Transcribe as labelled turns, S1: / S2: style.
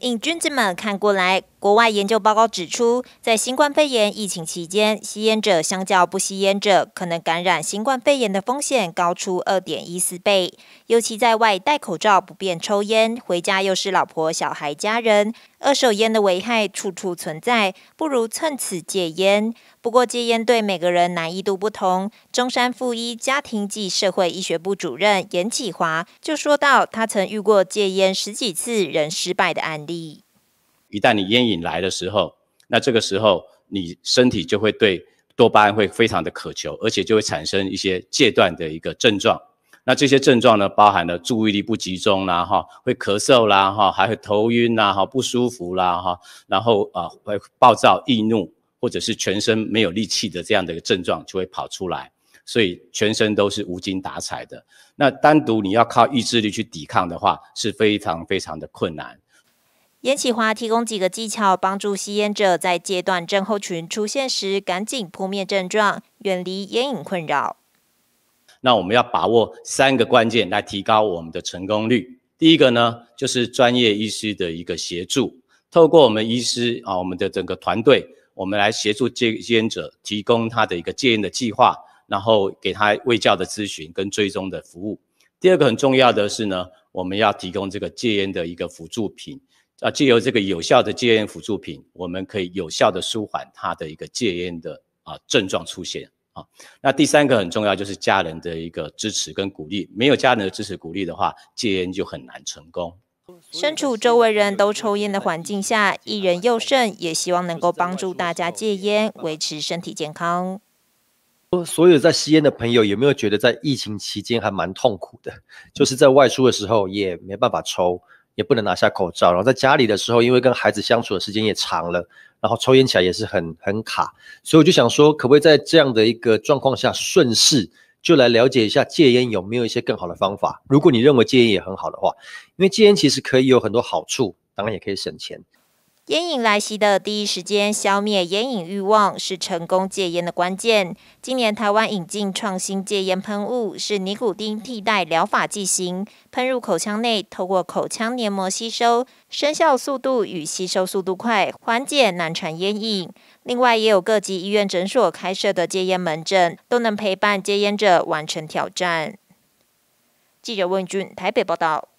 S1: 瘾君子们，看过来！国外研究报告指出，在新冠肺炎疫情期间，吸烟者相较不吸烟者，可能感染新冠肺炎的风险高出二点一四倍。尤其在外戴口罩不便抽烟，回家又是老婆、小孩、家人，二手烟的危害处处存在，不如趁此戒烟。不过，戒烟对每个人难易度不同。中山附一家庭暨社会医学部主任严启华就说到，他曾遇过戒烟十几次仍失败的案例。
S2: 一旦你烟瘾来的时候，那这个时候你身体就会对多巴胺会非常的渴求，而且就会产生一些戒断的一个症状。那这些症状呢，包含了注意力不集中啦，哈，会咳嗽啦，哈，还会头晕啦，哈，不舒服啦，哈，然后啊，会暴躁易怒，或者是全身没有力气的这样的一个症状就会跑出来，所以全身都是无精打采的。那单独你要靠意志力去抵抗的话，是非常非常的困难。
S1: 严启华提供几个技巧，帮助吸烟者在戒断症候群出现时，赶紧扑灭症状，远离烟瘾困扰。
S2: 那我们要把握三个关键来提高我们的成功率。第一个呢，就是专业医师的一个协助，透过我们医师啊，我们的整个团队，我们来协助戒烟者提供他的一个戒烟的计划，然后给他未教的咨询跟追踪的服务。第二个很重要的是呢，我们要提供这个戒烟的一个辅助品。啊，借由这个有效的戒烟辅助品，我们可以有效的舒缓他的一个戒烟的啊症状出现啊。那第三个很重要，就是家人的一个支持跟鼓励。没有家人的支持鼓励的话，戒烟就很难成功。
S1: 身处周围人都抽烟的环境下，一人又剩，也希望能够帮助大家戒烟，维持身体健康。
S3: 所有在吸烟的朋友，有没有觉得在疫情期间还蛮痛苦的？就是在外出的时候也没办法抽。也不能拿下口罩，然后在家里的时候，因为跟孩子相处的时间也长了，然后抽烟起来也是很很卡，所以我就想说，可不可以在这样的一个状况下顺势就来了解一下戒烟有没有一些更好的方法？如果你认为戒烟也很好的话，因为戒烟其实可以有很多好处，当然也可以省钱。
S1: 烟瘾来袭的第一时间，消灭烟瘾欲望是成功戒烟的关键。今年台湾引进创新戒烟喷雾，是尼古丁替代疗法剂型，喷入口腔内，透过口腔黏膜吸收，生效速度与吸收速度快，缓解难缠烟瘾。另外，也有各级医院诊所开设的戒烟门诊，都能陪伴戒烟者完成挑战。记者问俊台北报道。